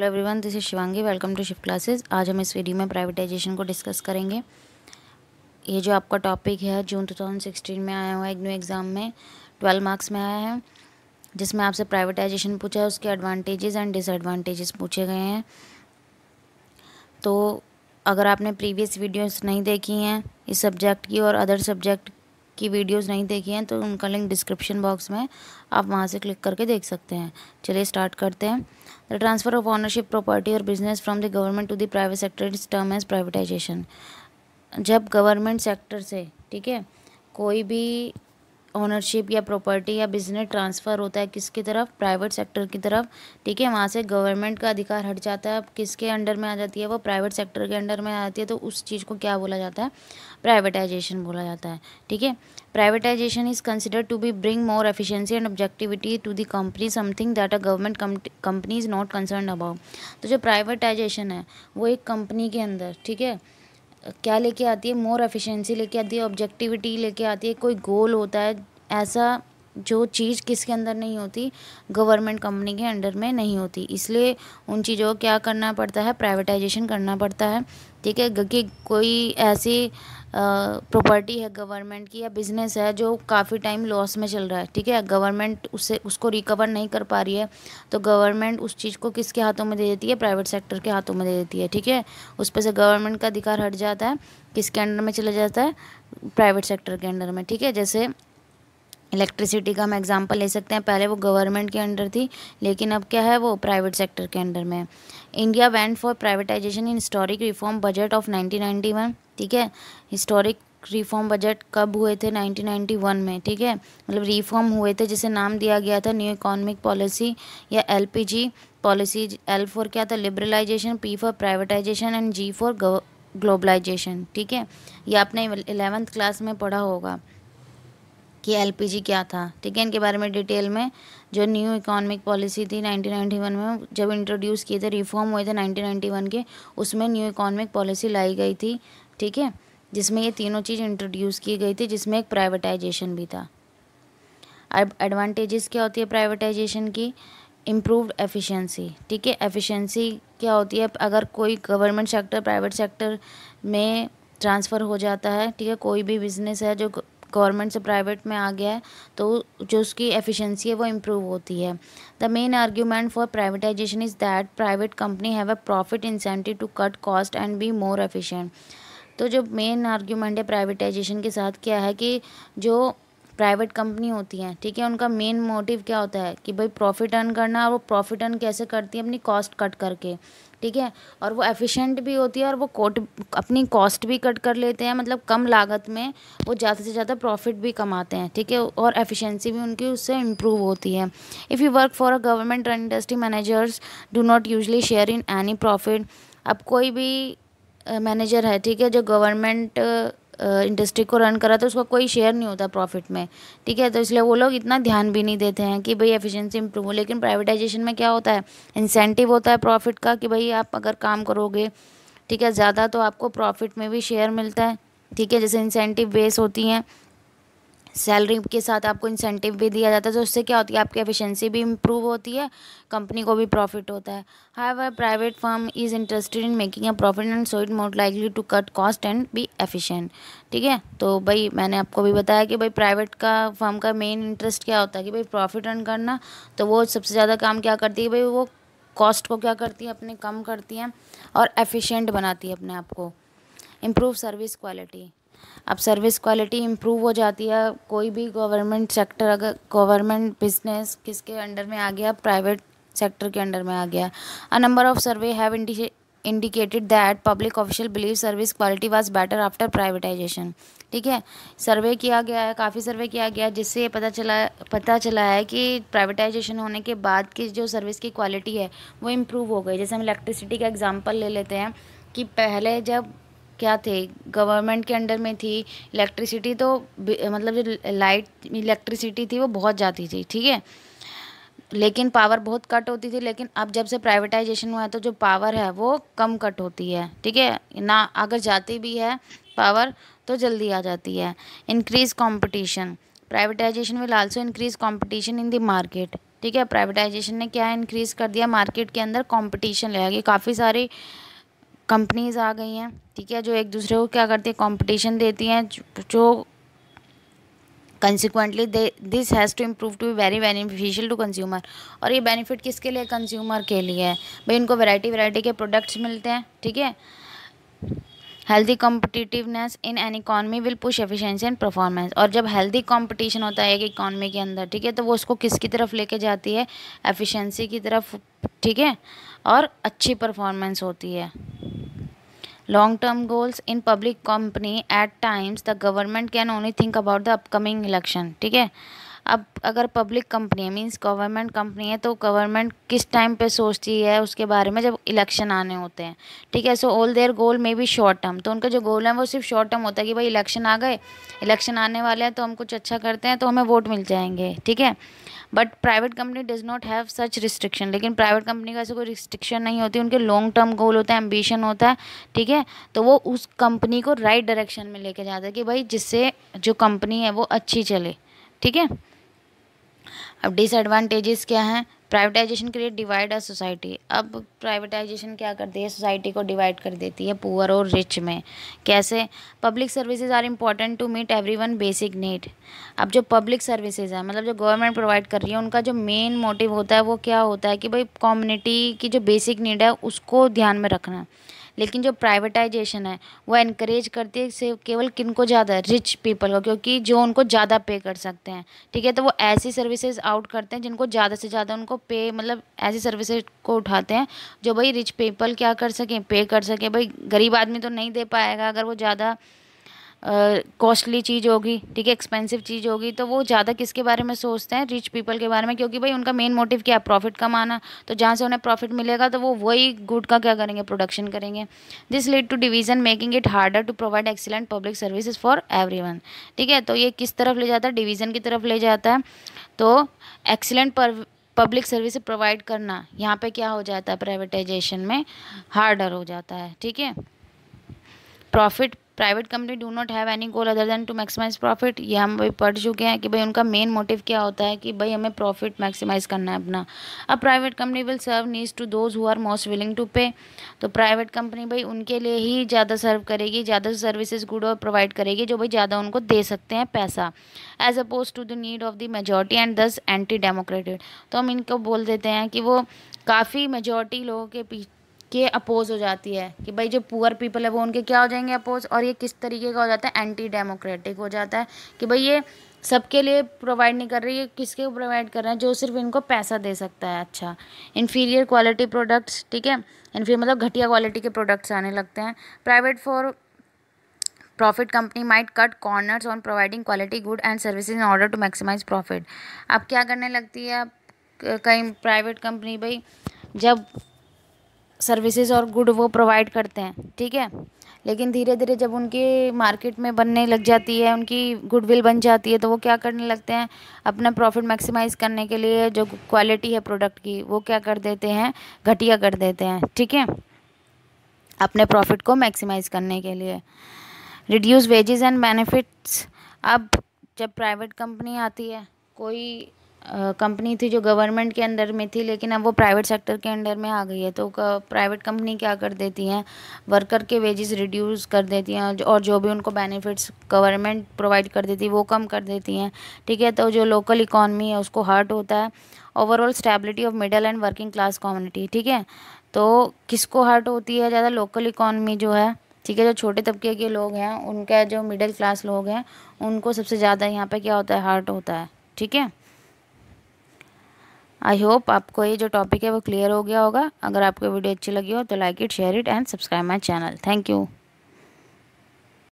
hello everyone this is Shivangi welcome to shift classes आज हम इस वीडियो में प्राइवेटाइजेशन को डिस्कस करेंगे ये जो आपका टॉपिक है जून 2016 में आया हुआ है न्यू एग्ज़ाम में 12 मार्क्स में आया है जिसमें आपसे प्राइवेटाइजेशन पूछा है उसके एडवांटेजेस एंड डिसएडवांटेजेस पूछे गए हैं तो अगर आपने प्रीवियस वीडियोज नहीं देखी हैं इस सब्जेक्ट की और अदर सब्जेक्ट की वीडियोस नहीं देखी हैं तो उनका लिंक डिस्क्रिप्शन बॉक्स में आप वहाँ से क्लिक करके देख सकते हैं चलिए स्टार्ट करते हैं the transfer of ownership property और business from the government to the private sector it's term as privatization जब गवर्नमेंट सेक्टर से ठीक है कोई भी ओनरशिप या प्रॉपर्टी या बिजनेस ट्रांसफ़र होता है किसकी तरफ प्राइवेट सेक्टर की तरफ ठीक है वहाँ से गवर्नमेंट का अधिकार हट जाता है अब किसके अंडर में आ जाती है वो प्राइवेट सेक्टर के अंडर में आ जाती है तो उस चीज़ को क्या बोला जाता है प्राइवेटाइजेशन बोला जाता है ठीक है privatization is consider to be bring more efficiency and objectivity to the company something that a government company is not concern about तो जो प्राइवेटाइजेशन है वो एक कंपनी के अंदर ठीक है क्या लेके आती है मोर एफिशिएंसी लेके आती है ऑब्जेक्टिविटी लेके आती है कोई गोल होता है ऐसा जो चीज़ किसके अंदर नहीं होती गवर्नमेंट कंपनी के अंडर में नहीं होती इसलिए उन चीज़ों को क्या करना पड़ता है प्राइवेटाइजेशन करना पड़ता है ठीक है कि कोई ऐसी प्रॉपर्टी है गवर्नमेंट की या बिज़नेस है जो काफ़ी टाइम लॉस में चल रहा है ठीक है गवर्नमेंट उससे उसको रिकवर नहीं कर पा रही है तो गवर्नमेंट उस चीज़ को किसके हाथों में दे देती है प्राइवेट सेक्टर के हाथों में दे देती है ठीक है उस पर से गवर्नमेंट का अधिकार हट जाता है किसके अंडर में चला जाता है प्राइवेट सेक्टर के अंडर में ठीक है जैसे इलेक्ट्रिसिटी का हम एग्ज़ाम्पल ले सकते हैं पहले वो गवर्नमेंट के अंडर थी लेकिन अब क्या है वो प्राइवेट सेक्टर के अंडर में है India went for privatization in historic reform budget of 1991 ठीक है हिस्टोरिक रिफॉर्म बजट कब हुए थे 1991 में ठीक है मतलब रिफॉर्म हुए थे जिसे नाम दिया गया था न्यू इकोनॉमिक पॉलिसी या एलपीजी पॉलिसी एल फॉर क्या था liberalization P for privatization and G for globalization ठीक है ये आपने इलेवेंथ क्लास में पढ़ा होगा कि एलपीजी क्या था ठीक है इनके बारे में डिटेल में जो न्यू इकोनॉमिक पॉलिसी थी 1991 में जब इंट्रोड्यूस किए थे रिफॉर्म हुए थे 1991 के उसमें न्यू इकोनॉमिक पॉलिसी लाई गई थी ठीक है जिसमें ये तीनों चीज़ इंट्रोड्यूस की गई थी जिसमें एक प्राइवेटाइजेशन भी था अब एडवांटेजेस क्या होती है प्राइवेटाइजेशन की इम्प्रूव एफिशिएंसी ठीक है एफिशिएंसी क्या होती है अगर कोई गवर्नमेंट सेक्टर प्राइवेट सेक्टर में ट्रांसफ़र हो जाता है ठीक है कोई भी बिज़नेस है जो गवर्नमेंट से प्राइवेट में आ गया है तो जो उसकी एफिशिएंसी है वो इम्प्रूव होती है the main argument for privatization is that private company have a profit incentive to cut cost and be more efficient तो जो मेन आर्ग्यूमेंट है प्राइवेटाइजेशन के साथ क्या है कि जो प्राइवेट कंपनी होती हैं ठीक है उनका मेन मोटिव क्या होता है कि भाई प्रॉफिट अर्न करना और वो प्रॉफिट अर्न कैसे करती है अपनी कॉस्ट कट करके ठीक है और वो एफिशिएंट भी होती है और वो कोट अपनी कॉस्ट भी कट कर लेते हैं मतलब कम लागत में वो ज़्यादा से ज़्यादा प्रॉफिट भी कमाते हैं ठीक है और एफिशिएंसी भी उनकी उससे इम्प्रूव होती है if you work for a government run industry managers do not usually share in any profit अब कोई भी मैनेजर है ठीक है जो गवर्नमेंट इंडस्ट्री को रन करा तो उसका कोई शेयर नहीं होता प्रॉफिट में ठीक है तो इसलिए वो लोग इतना ध्यान भी नहीं देते हैं कि भाई एफिशिएंसी इंप्रूव हो लेकिन प्राइवेटाइजेशन में क्या होता है इंसेंटिव होता है प्रॉफिट का कि भाई आप अगर काम करोगे ठीक है ज़्यादा तो आपको प्रॉफिट में भी शेयर मिलता है ठीक है जैसे इंसेंटिव बेस होती हैं सैलरी के साथ आपको इंसेंटिव भी दिया जाता है तो उससे क्या होती है आपकी एफिशिएंसी भी इम्प्रूव होती है कंपनी को भी प्रॉफिट होता है however private firm is interested in making a profit and so it more likely to cut cost and be efficient ठीक है तो भाई मैंने आपको भी बताया कि भाई प्राइवेट का फर्म का मेन इंटरेस्ट क्या होता है कि भाई प्रॉफिट अर्न करना तो वो सबसे ज़्यादा काम क्या करती है भाई वो कॉस्ट को क्या करती है अपने कम करती हैं और एफिशेंट बनाती है अपने आप को इम्प्रूव सर्विस क्वालिटी अब सर्विस क्वालिटी इम्प्रूव हो जाती है कोई भी गवर्नमेंट सेक्टर अगर गवर्नमेंट बिजनेस किसके अंडर में आ गया प्राइवेट सेक्टर के अंडर में आ गया a number of survey have indicated that public official believe service quality was better after privatization ठीक है सर्वे किया गया है काफ़ी सर्वे किया गया है जिससे पता चला पता चला है कि प्राइवेटाइजेशन होने के बाद की जो सर्विस की क्वालिटी है वो इम्प्रूव हो गई जैसे हम इलेक्ट्रिसिटी का एग्जाम्पल ले लेते हैं कि पहले जब क्या थे गवर्नमेंट के अंडर में थी इलेक्ट्रिसिटी तो मतलब जो लाइट इलेक्ट्रिसिटी थी वो बहुत जाती थी ठीक है लेकिन पावर बहुत कट होती थी लेकिन अब जब से प्राइवेटाइजेशन हुआ है तो जो पावर है वो कम कट होती है ठीक है ना अगर जाती भी है पावर तो जल्दी आ जाती है increase competition privatization will also increase competition in the market ठीक है प्राइवेटाइजेशन ने क्या इंक्रीज़ कर दिया मार्केट के अंदर कंपटीशन लगा कि काफ़ी सारी कंपनीज़ आ गई हैं ठीक है जो एक दूसरे को क्या करती है कंपटीशन देती हैं जो consequently this has to improve to be very beneficial to consumer और ये बेनिफिट किसके लिए कंज्यूमर के लिए है भाई इनको वैरायटी वैरायटी के प्रोडक्ट्स मिलते हैं ठीक है healthy competitiveness in an economy will push efficiency and performance और जब हेल्दी कंपटीशन होता है एक इकॉनमी के अंदर ठीक है तो वो उसको किसकी तरफ लेके जाती है एफिशिएंसी की तरफ ठीक है और अच्छी परफॉर्मेंस होती है long term goals in public company at times the government can only think about the upcoming election ठीक है अब अगर पब्लिक कंपनी है मीन्स गवर्नमेंट कंपनी है तो गवर्नमेंट किस टाइम पे सोचती है उसके बारे में जब इलेक्शन आने होते हैं ठीक है so all their goal may be short term तो उनका जो गोल है वो सिर्फ शॉर्ट टर्म होता है कि भाई इलेक्शन आ गए इलेक्शन आने वाले हैं तो हम कुछ अच्छा करते हैं तो हमें वोट मिल जाएंगे ठीक है but private company does not have such restriction लेकिन प्राइवेट कंपनी का ऐसे कोई रिस्ट्रिक्शन नहीं होती उनके लॉन्ग टर्म गोल होता है एम्बिशन होता है ठीक है तो वो उस कंपनी को राइट right डायरेक्शन में लेके जाता है कि भाई जिससे जो कंपनी है वो अच्छी चले ठीक है अब डिसएडवांटेजेस क्या हैं privatization create divide a society अब प्राइवेटाइजेशन क्या करती है सोसाइटी को डिवाइड कर देती है पुअर और रिच में कैसे public services are important to meet every one basic need अब जो पब्लिक सर्विसेज हैं मतलब जो गवर्नमेंट प्रोवाइड कर रही है उनका जो मेन मोटिव होता है वो क्या होता है कि भाई कम्युनिटी की जो बेसिक नीड है उसको ध्यान में रखना है लेकिन जो प्राइवेटाइजेशन है वो इनक्रेज करती है सिर्फ केवल किन को ज़्यादा रिच पीपल को क्योंकि जो उनको ज़्यादा पे कर सकते हैं ठीक है तो वो ऐसी सर्विसेज आउट करते हैं जिनको ज़्यादा से ज़्यादा उनको पे मतलब ऐसी सर्विसेज को उठाते हैं जो भाई रिच पीपल क्या कर सकें पे कर सकें भाई गरीब आदमी तो नहीं दे पाएगा अगर वो ज़्यादा कॉस्टली चीज़ होगी ठीक है एक्सपेंसिव चीज़ होगी तो वो ज़्यादा किसके बारे में सोचते हैं रिच पीपल के बारे में क्योंकि भाई उनका मेन मोटिव क्या है प्रॉफिट कमाना तो जहाँ से उन्हें प्रॉफिट मिलेगा तो वो वही गुड का क्या करेंगे प्रोडक्शन करेंगे this lead to division making it harder to provide excellent public services for every ठीक है तो ये किस तरफ ले जाता है डिवीज़न की तरफ ले जाता है तो एक्सीलेंट पब्लिक सर्विस प्रोवाइड करना यहाँ पे क्या हो जाता है प्राइवेटाइजेशन में हार्डर हो जाता है ठीक है profit private company do not have any goal other than to maximize profit ये हम भाई पढ़ चुके हैं कि भाई उनका मेन मोटिव क्या होता है कि भाई हमें प्रॉफिट मैक्सिमाइज करना है अपना अब private company will serve needs to those who are most willing to pay तो प्राइवेट कंपनी भाई उनके लिए ही ज़्यादा सर्व करेगी ज़्यादा सर्विसेज गुड और प्रोवाइड करेगी जो भाई ज़्यादा उनको दे सकते हैं पैसा as oppose to the need of the majority and thus anti democratic तो हम इनको बोल देते हैं कि वो काफ़ी मेजोरिटी लोगों के पीछे के अपोज हो जाती है कि भाई जो पुअर पीपल है वो उनके क्या हो जाएंगे अपोज और ये किस तरीके का हो जाता है एंटी डेमोक्रेटिक हो जाता है कि भाई ये सबके लिए प्रोवाइड नहीं कर रही है किसके प्रोवाइड कर रहे हैं जो सिर्फ इनको पैसा दे सकता है अच्छा इन्फीरियर क्वालिटी प्रोडक्ट्स ठीक है इन्फीर मतलब घटिया क्वालिटी के प्रोडक्ट्स आने लगते हैं private for profit company might cut corners on providing quality good and services in order to maximize profit अब क्या करने लगती है अब कहीं प्राइवेट कंपनी भाई जब सर्विसेज और गुड वो प्रोवाइड करते हैं ठीक है लेकिन धीरे धीरे जब उनकी मार्केट में बनने लग जाती है उनकी गुडविल बन जाती है तो वो क्या करने लगते हैं अपना प्रॉफिट मैक्सिमाइज़ करने के लिए जो क्वालिटी है प्रोडक्ट की वो क्या कर देते हैं घटिया कर देते हैं ठीक है अपने प्रॉफिट को मैक्सिमाइज़ करने के लिए रिड्यूस वेजेस एंड बेनिफिट्स अब जब प्राइवेट कंपनी आती है कोई कंपनी थी जो गवर्नमेंट के अंडर में थी लेकिन अब वो प्राइवेट सेक्टर के अंडर में आ गई है तो प्राइवेट कंपनी क्या कर देती हैं वर्कर के वेजेस रिड्यूस कर देती हैं और जो भी उनको बेनिफिट्स गवर्नमेंट प्रोवाइड कर देती है वो कम कर देती हैं ठीक है तो जो लोकल इकॉनमी है उसको हर्ट होता है overall stability of middle and working class community ठीक है तो किसको हर्ट होती है ज़्यादा लोकल इकॉनमी जो है ठीक है जो छोटे तबके के लोग हैं उनका जो मिडिल क्लास लोग हैं उनको सबसे ज़्यादा यहाँ पर क्या होता है हर्ट होता है ठीक है आई होप आपको ये जो टॉपिक है वो क्लियर हो गया होगा अगर आपको वीडियो अच्छी लगी हो तो like it share it and subscribe my channel thank you